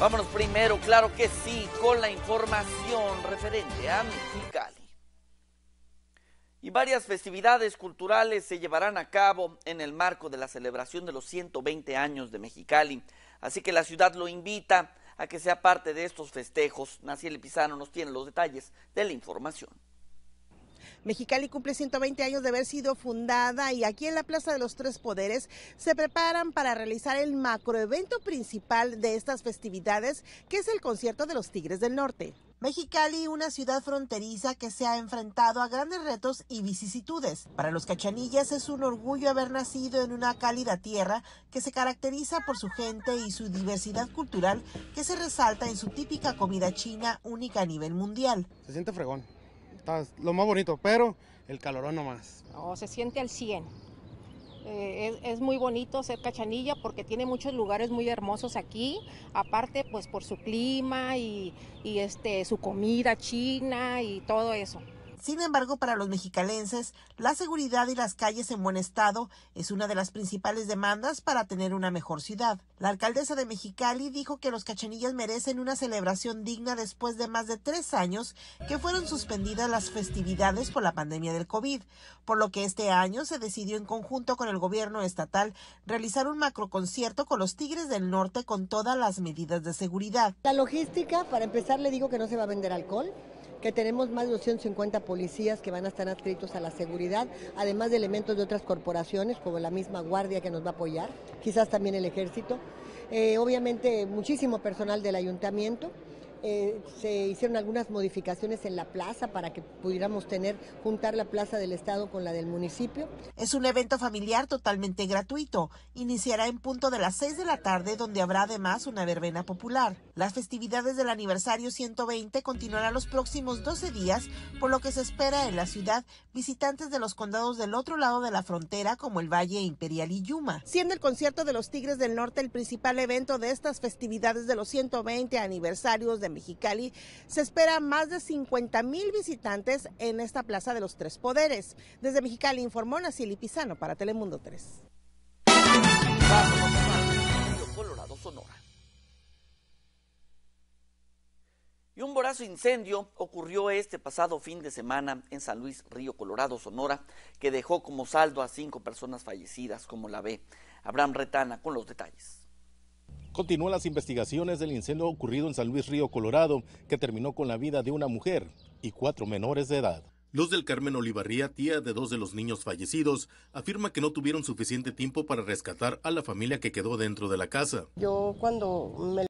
Vámonos primero, claro que sí, con la información referente a Mexicali. Y varias festividades culturales se llevarán a cabo en el marco de la celebración de los 120 años de Mexicali. Así que la ciudad lo invita a que sea parte de estos festejos. Naciel Pizano nos tiene los detalles de la información. Mexicali cumple 120 años de haber sido fundada y aquí en la Plaza de los Tres Poderes se preparan para realizar el macroevento principal de estas festividades, que es el concierto de los Tigres del Norte. Mexicali, una ciudad fronteriza que se ha enfrentado a grandes retos y vicisitudes. Para los cachanillas es un orgullo haber nacido en una cálida tierra que se caracteriza por su gente y su diversidad cultural que se resalta en su típica comida china única a nivel mundial. Se siente fregón, lo más bonito, pero el calorón no No, se siente al 100. Eh, es, muy bonito ser Cachanilla porque tiene muchos lugares muy hermosos aquí, aparte pues por su clima y, y este, su comida china y todo eso. Sin embargo, para los mexicalenses, la seguridad y las calles en buen estado es una de las principales demandas para tener una mejor ciudad. La alcaldesa de Mexicali dijo que los cachanillas merecen una celebración digna después de más de tres años que fueron suspendidas las festividades por la pandemia del COVID, por lo que este año se decidió en conjunto con el gobierno estatal realizar un macroconcierto con los Tigres del Norte con todas las medidas de seguridad. La logística, para empezar, le digo que no se va a vender alcohol que tenemos más de 250 policías que van a estar adscritos a la seguridad, además de elementos de otras corporaciones, como la misma guardia que nos va a apoyar, quizás también el ejército. Eh, obviamente muchísimo personal del ayuntamiento eh, se hicieron algunas modificaciones en la plaza para que pudiéramos tener, juntar la plaza del Estado con la del municipio. Es un evento familiar totalmente gratuito. Iniciará en punto de las 6 de la tarde, donde habrá además una verbena popular. Las festividades del aniversario 120 continuarán los próximos 12 días, por lo que se espera en la ciudad visitantes de los condados del otro lado de la frontera, como el Valle Imperial y Yuma. Siendo el concierto de los Tigres del Norte el principal evento de estas festividades de los 120 aniversarios de Mexicali, se espera más de 50 mil visitantes en esta Plaza de los Tres Poderes. Desde Mexicali informó Nacili Pizano para Telemundo 3. Y un vorazo incendio ocurrió este pasado fin de semana en San Luis Río Colorado, Sonora, que dejó como saldo a cinco personas fallecidas, como la ve Abraham Retana con los detalles. Continúan las investigaciones del incendio ocurrido en San Luis Río, Colorado, que terminó con la vida de una mujer y cuatro menores de edad. Luz del Carmen Olivarría, tía de dos de los niños fallecidos, afirma que no tuvieron suficiente tiempo para rescatar a la familia que quedó dentro de la casa. Yo cuando me